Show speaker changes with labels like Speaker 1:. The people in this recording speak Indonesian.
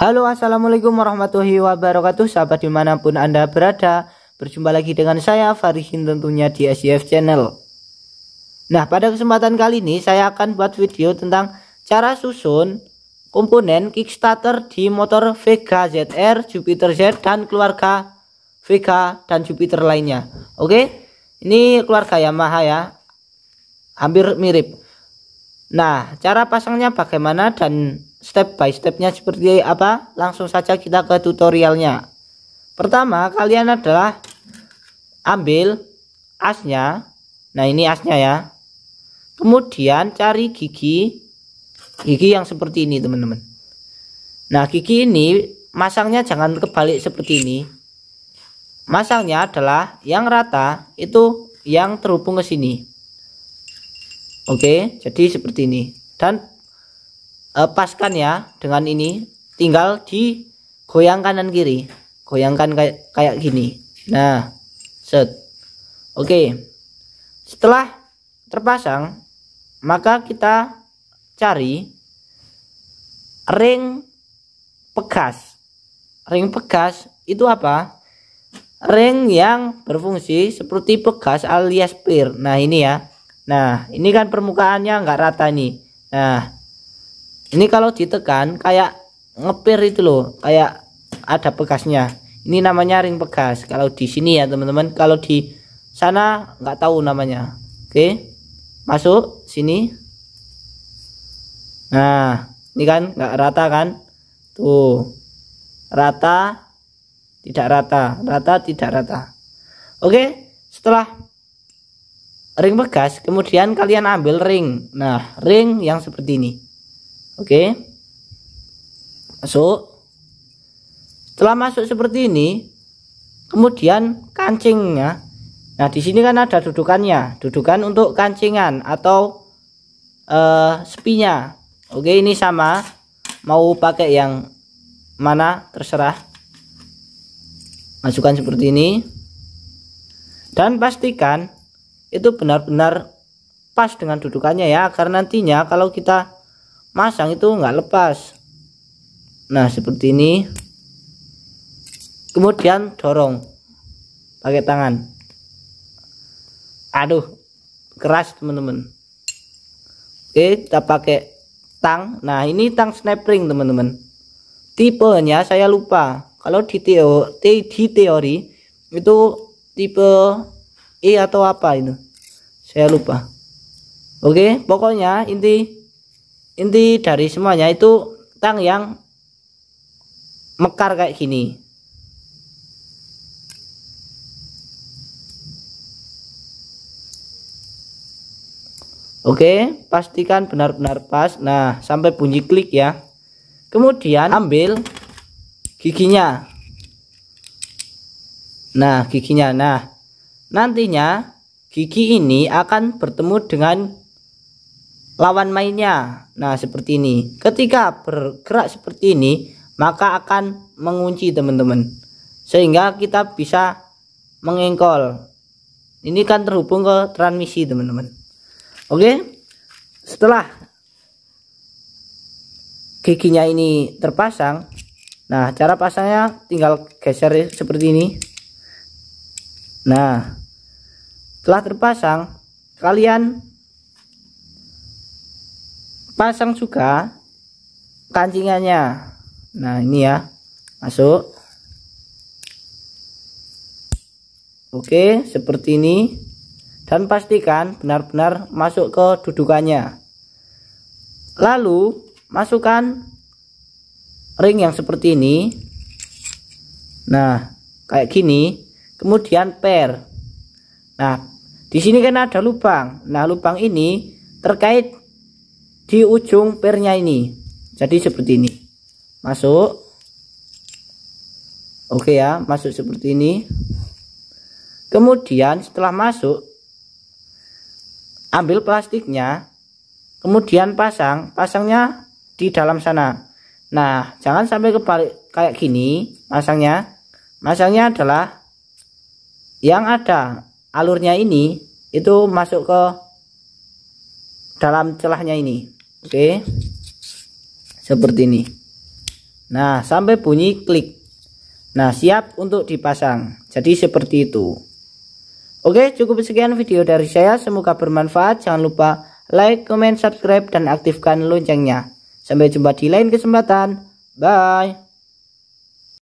Speaker 1: Halo assalamualaikum warahmatullahi wabarakatuh sahabat dimanapun anda berada Berjumpa lagi dengan saya Farihin tentunya di SCF e channel Nah pada kesempatan kali ini saya akan buat video tentang cara susun komponen Kickstarter di motor Vega ZR, Jupiter Z dan keluarga Vega dan Jupiter lainnya Oke ini keluarga Yamaha ya hampir mirip Nah, cara pasangnya bagaimana dan step by stepnya seperti apa langsung saja kita ke tutorialnya pertama kalian adalah ambil asnya nah ini asnya ya kemudian cari gigi gigi yang seperti ini teman-teman nah gigi ini masangnya jangan kebalik seperti ini masangnya adalah yang rata itu yang terhubung ke sini oke jadi seperti ini dan uh, paskan ya dengan ini tinggal goyang kanan kiri goyangkan kayak kayak gini nah set oke setelah terpasang maka kita cari ring pegas ring pegas itu apa ring yang berfungsi seperti pegas alias pir nah ini ya nah ini kan permukaannya nggak rata nih nah ini kalau ditekan kayak ngepir itu loh kayak ada bekasnya ini namanya ring bekas. kalau di sini ya teman-teman kalau di sana nggak tahu namanya oke masuk sini nah ini kan nggak rata kan tuh rata tidak rata rata tidak rata oke setelah ring bekas, kemudian kalian ambil ring nah ring yang seperti ini Oke. Masuk. Setelah masuk seperti ini, kemudian kancingnya. Nah, di sini kan ada dudukannya, dudukan untuk kancingan atau eh sepinya. Oke, ini sama. Mau pakai yang mana terserah. Masukkan seperti ini. Dan pastikan itu benar-benar pas dengan dudukannya ya, karena nantinya kalau kita masang itu nggak lepas nah seperti ini kemudian dorong pakai tangan aduh keras teman-teman oke kita pakai tang nah ini tang snap ring teman-teman tipenya saya lupa kalau di, teo, di teori itu tipe E atau apa itu saya lupa oke pokoknya inti inti dari semuanya itu tang yang mekar kayak gini Oke, pastikan benar-benar pas. Nah, sampai bunyi klik ya. Kemudian ambil giginya. Nah, giginya. Nah, nantinya gigi ini akan bertemu dengan lawan mainnya. Nah, seperti ini. Ketika bergerak seperti ini, maka akan mengunci, teman-teman. Sehingga kita bisa mengengkol. Ini kan terhubung ke transmisi, teman-teman. Oke. Setelah giginya ini terpasang, nah cara pasangnya tinggal geser seperti ini. Nah, setelah terpasang, kalian pasang juga kancingannya nah ini ya masuk oke seperti ini dan pastikan benar-benar masuk ke dudukannya lalu masukkan ring yang seperti ini nah kayak gini kemudian per nah di sini kan ada lubang nah lubang ini terkait di ujung pernya ini jadi seperti ini masuk oke ya masuk seperti ini kemudian setelah masuk ambil plastiknya kemudian pasang pasangnya di dalam sana nah jangan sampai kebalik kayak gini pasangnya masangnya adalah yang ada alurnya ini itu masuk ke dalam celahnya ini oke seperti ini nah sampai bunyi klik nah siap untuk dipasang jadi seperti itu oke cukup sekian video dari saya semoga bermanfaat jangan lupa like comment subscribe dan aktifkan loncengnya sampai jumpa di lain kesempatan bye